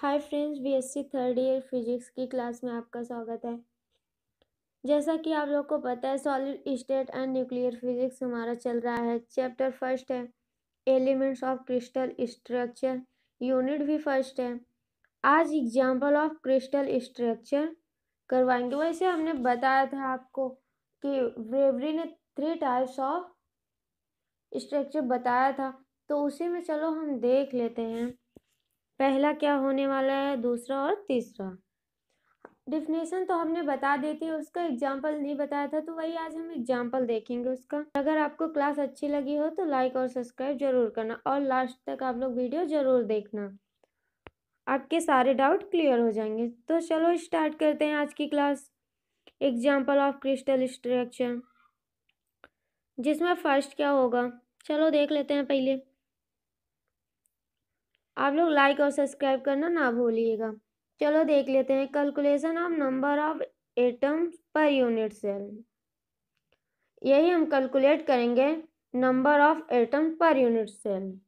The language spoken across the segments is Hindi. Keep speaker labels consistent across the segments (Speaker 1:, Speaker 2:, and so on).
Speaker 1: हाय friends BSc third year physics की क्लास में आपका स्वागत है जैसा कि आप लोग को पता है solid state and nuclear physics हमारा चल रहा है चैप्टर फर्स्ट है elements of crystal structure unit भी फर्स्ट है आज एग्जांपल ऑफ क्रिस्टल स्ट्रक्चर करवाएंगे वैसे हमने बताया था आपको कि ब्रेवरी ने थ्री टाइप्स ऑफ स्ट्रक्चर बताया था तो उसी में चलो हम देख लेते हैं पहला क्या होने वाला है दूसरा और तीसरा डिफिनेशन तो हमने बता दी थी उसका एग्जाम्पल नहीं बताया था तो वही आज हम एग्जाम्पल देखेंगे उसका अगर आपको क्लास अच्छी लगी हो तो लाइक और सब्सक्राइब जरूर करना और लास्ट तक आप लोग वीडियो ज़रूर देखना आपके सारे डाउट क्लियर हो जाएंगे तो चलो स्टार्ट करते हैं आज की class example of crystal structure जिसमें फर्स्ट क्या होगा चलो देख लेते हैं पहले आप लोग लाइक और सब्सक्राइब करना ना भूलिएगा चलो देख लेते हैं calculation of number of atom per unit cell यही हम कैलकुलेट करेंगे number of atoms per unit cell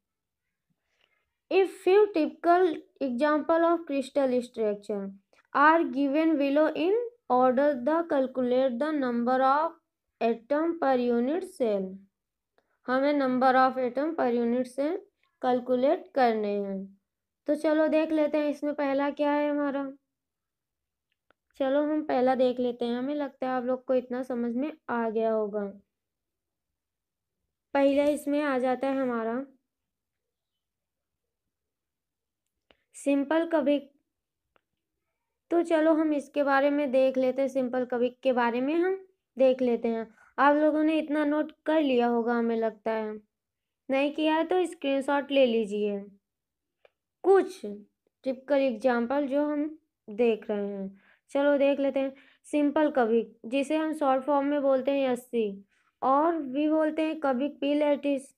Speaker 1: if few typical example of crystal structure are given below in order to calculate the number of atom per unit cell हमें number of atom per unit cell calculate करने हैं तो चलो देख लेते हैं इसमें पहला क्या है हमारा चलो हम पहला देख लेते हैं हमें लगता है आप लोग को इतना समझ में आ गया होगा पहला इसमें आ जाता है हमारा सिंपल कविक तो चलो हम इसके बारे में देख लेते हैं सिंपल कविक के बारे में हम देख लेते हैं आप लोगों ने इतना नोट कर लिया होगा हमें लगता है नहीं किया है तो स्क्रीनशॉट ले लीजिए कुछ टिपिकल एग्जाम्पल जो हम देख रहे हैं चलो देख लेते हैं सिंपल कभी जिसे हम शॉर्ट फॉर्म में बोलते हैं अस्सी और भी बोलते हैं कभी पी लेटिस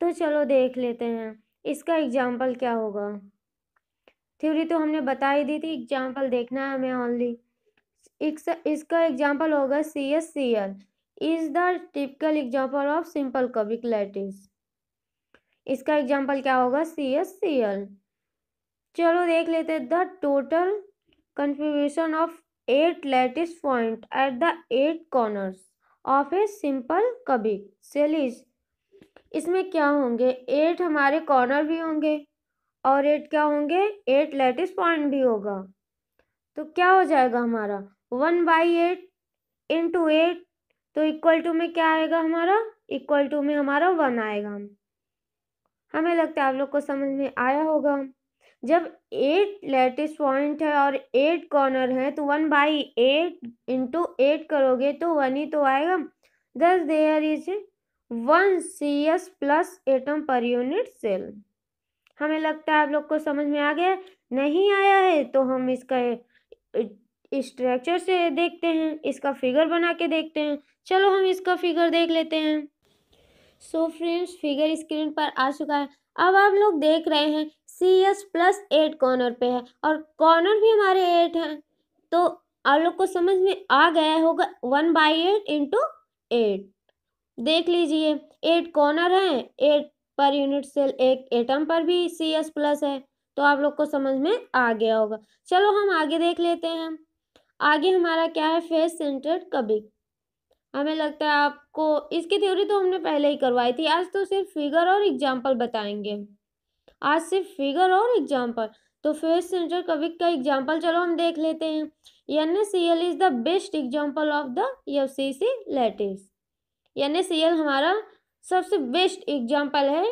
Speaker 1: तो चलो देख लेते हैं इसका एग्जाम्पल क्या होगा थ्योरी तो हमने बता ही दी थी एग्जाम्पल देखना है हमें ओनली इसका एग्जाम्पल होगा C S C L is the typical example of simple कविक लैटिस इसका एग्जाम्पल क्या होगा सी एस सी एल चलो देख लेते the total contribution of eight lattice point at the eight corners of a simple cubic cell is इसमें क्या होंगे एट हमारे कॉर्नर भी होंगे और एट क्या होंगे एट लेटेस्ट पॉइंट भी होगा तो क्या हो जाएगा हमारा one by eight into eight तो इक्वल टू में क्या आएगा हमारा इक्वल टू में हमारा वन आएगा हमें लगता है आप लोग को समझ में आया होगा जब एट लेटेस्ट पॉइंट है और एट कॉर्नर है तो one by eight into eight करोगे तो वन ही तो आएगा thus there is one C S plus atom per unit cell हमें लगता है आप लोग को समझ में आ गया नहीं आया है तो हम इसका स्ट्रक्चर से देखते हैं इसका फिगर बना के देखते हैं चलो हम इसका फिगर देख लेते हैं सो फ्रेंड्स फिगर स्क्रीन पर आ चुका है अब आप लोग देख रहे हैं C S plus eight corner पे है और कॉर्नर भी हमारे एट हैं तो आप लोग को समझ में आ गया होगा one by eight into eight देख लीजिए एट कॉर्नर हैं एट पर यूनिट सेल एक एटम पर भी सी एस प्लस है तो आप लोग को समझ में आ गया होगा चलो हम आगे देख लेते हैं आगे हमारा क्या है फेस सेंटर्ड कबिक हमें लगता है आपको इसकी थ्योरी तो हमने पहले ही करवाई थी आज तो सिर्फ फिगर और एग्जाम्पल बताएंगे आज सिर्फ फिगर और एग्जाम्पल तो फेस सेंटर कविक का एग्जाम्पल चलो हम देख लेते हैं N S C L is the best example of the F C C lattice N S C L हमारा सबसे बेस्ट एग्जाम्पल है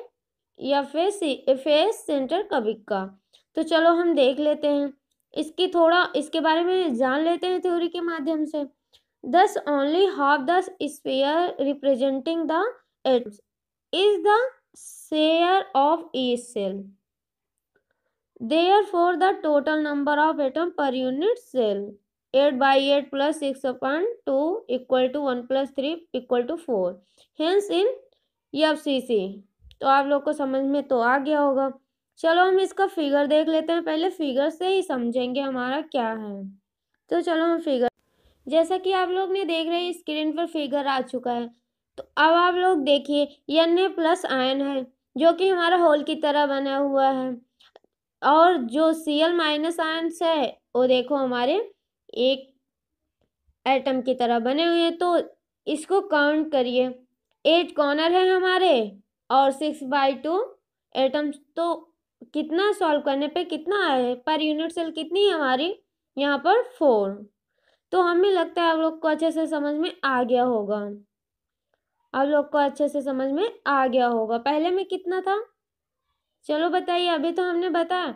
Speaker 1: या फेस फेस सेंटर कविक का तो चलो हम देख लेते हैं इसकी थोड़ा इसके बारे में जान लेते हैं थ्योरी के माध्यम से thus only half the sphere representing the atoms is the share of each cell therefore the total number of atom per unit cell eight by eight plus six upon two equal to one plus three equal to four hence in F C C तो आप लोग को समझ में तो आ गया होगा चलो हम इसका फिगर देख लेते हैं पहले फिगर से ही समझेंगे हमारा क्या है तो चलो हम फिगर जैसा कि आप लोग ने देख रहे हैं स्क्रीन पर फिगर आ चुका है तो अब आप लोग देखिए एन ए प्लस आयन है जो कि हमारा होल की तरह बना हुआ है और जो सी एल माइनस आयन्स है वो देखो हमारे एक एटम की तरह बने हुए हैं तो इसको काउंट करिए एट कॉर्नर है हमारे और सिक्स बाई टू एटम्स तो कितना सॉल्व करने पे कितना आए पर यूनिट सेल कितनी है हमारी यहाँ पर फोर तो हमें लगता है आप लोग को अच्छे से समझ में आ गया होगा आप लोग को अच्छे से समझ में आ गया होगा पहले में कितना था चलो बताइए अभी तो हमने बताया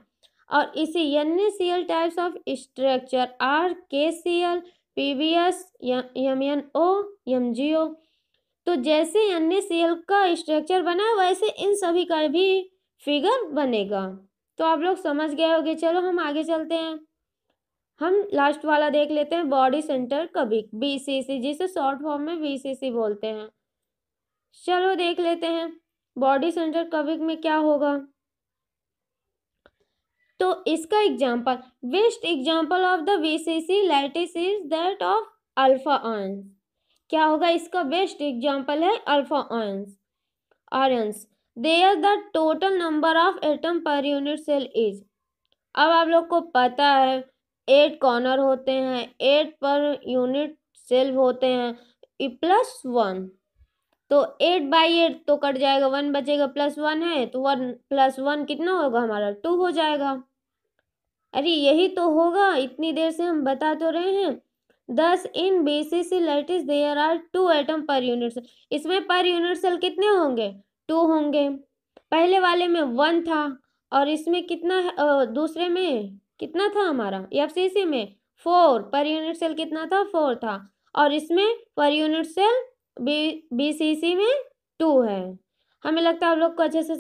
Speaker 1: और इसी N C L types of structure are K C L P B S M N O M G O तो जैसे एन सी एल का स्ट्रक्चर बना वैसे इन सभी का भी फिगर बनेगा तो आप लोग समझ गए होंगे चलो हम आगे चलते हैं हम लास्ट वाला देख लेते हैं बॉडी सेंटर कभी बीसीसी जिसे शॉर्ट फॉर्म में बीसीसी बोलते हैं चलो देख लेते हैं बॉडी सेंटर कविक में क्या होगा तो इसका example best example of the BCC lattice is that of alpha irons क्या होगा इसका बेस्ट एग्जाम्पल है alpha irons irons there the total number of atom per unit cell is अब आप लोग को पता है एट कॉर्नर होते हैं एट पर यूनिट सेल होते हैं प्लस वन तो एट बाई एट तो कट जाएगा वन बचेगा प्लस वन है तो वन प्लस वन कितना होगा हमारा टू हो जाएगा अरे यही तो होगा इतनी देर से हम बता तो रहे हैं thus in basis lattice there are two atom per unit cell इसमें पर यूनिट सेल कितने होंगे टू होंगे पहले वाले में वन था और इसमें कितना दूसरे में कितना था हमारा एफ सी सी में फोर पर यूनिट सेल कितना था फोर था और इसमें per unit cell B B C C में टू है हमें लगता है आप लोग को अच्छे से